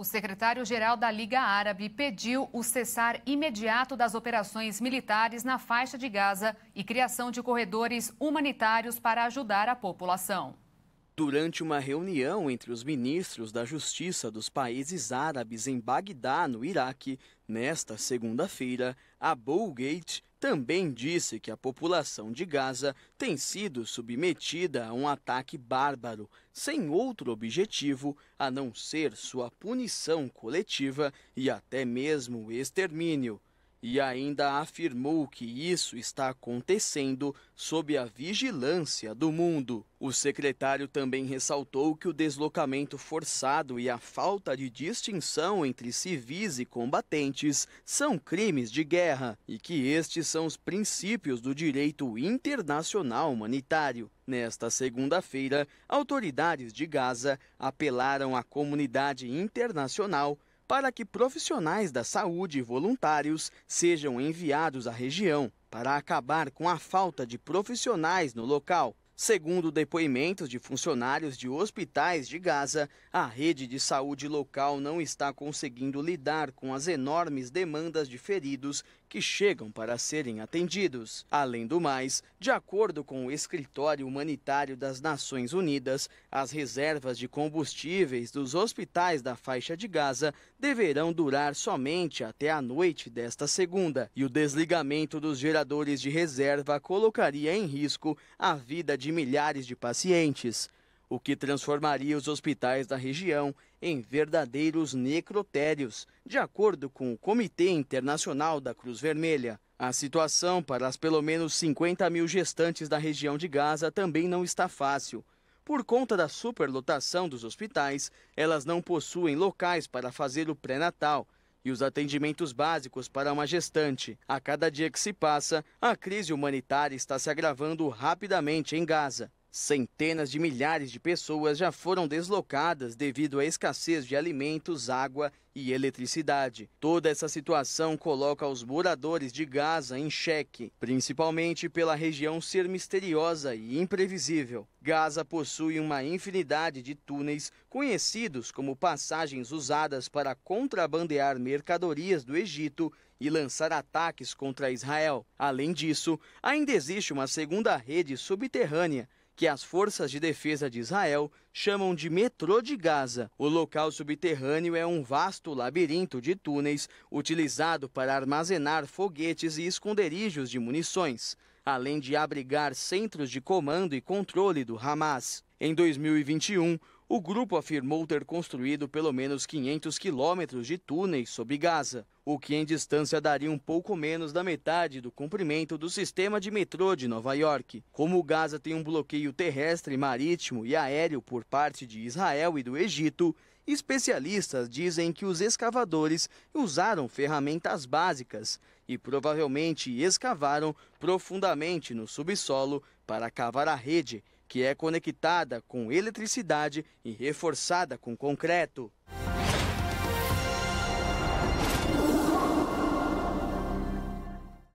O secretário-geral da Liga Árabe pediu o cessar imediato das operações militares na faixa de Gaza e criação de corredores humanitários para ajudar a população. Durante uma reunião entre os ministros da Justiça dos países árabes em Bagdá, no Iraque, nesta segunda-feira, a Gate também disse que a população de Gaza tem sido submetida a um ataque bárbaro, sem outro objetivo a não ser sua punição coletiva e até mesmo o extermínio e ainda afirmou que isso está acontecendo sob a vigilância do mundo. O secretário também ressaltou que o deslocamento forçado e a falta de distinção entre civis e combatentes são crimes de guerra e que estes são os princípios do direito internacional humanitário. Nesta segunda-feira, autoridades de Gaza apelaram à comunidade internacional para que profissionais da saúde e voluntários sejam enviados à região para acabar com a falta de profissionais no local. Segundo depoimentos de funcionários de hospitais de Gaza, a rede de saúde local não está conseguindo lidar com as enormes demandas de feridos que chegam para serem atendidos. Além do mais, de acordo com o Escritório Humanitário das Nações Unidas, as reservas de combustíveis dos hospitais da faixa de Gaza deverão durar somente até a noite desta segunda, e o desligamento dos geradores de reserva colocaria em risco a vida de de milhares de pacientes, o que transformaria os hospitais da região em verdadeiros necrotérios, de acordo com o Comitê Internacional da Cruz Vermelha. A situação para as pelo menos 50 mil gestantes da região de Gaza também não está fácil. Por conta da superlotação dos hospitais, elas não possuem locais para fazer o pré-natal e os atendimentos básicos para uma gestante. A cada dia que se passa, a crise humanitária está se agravando rapidamente em Gaza. Centenas de milhares de pessoas já foram deslocadas devido à escassez de alimentos, água e eletricidade. Toda essa situação coloca os moradores de Gaza em xeque, principalmente pela região ser misteriosa e imprevisível. Gaza possui uma infinidade de túneis conhecidos como passagens usadas para contrabandear mercadorias do Egito e lançar ataques contra Israel. Além disso, ainda existe uma segunda rede subterrânea que as forças de defesa de Israel chamam de metrô de Gaza. O local subterrâneo é um vasto labirinto de túneis utilizado para armazenar foguetes e esconderijos de munições, além de abrigar centros de comando e controle do Hamas. Em 2021, o grupo afirmou ter construído pelo menos 500 quilômetros de túneis sob Gaza, o que em distância daria um pouco menos da metade do comprimento do sistema de metrô de Nova York. Como Gaza tem um bloqueio terrestre, marítimo e aéreo por parte de Israel e do Egito, especialistas dizem que os escavadores usaram ferramentas básicas e provavelmente escavaram profundamente no subsolo para cavar a rede que é conectada com eletricidade e reforçada com concreto.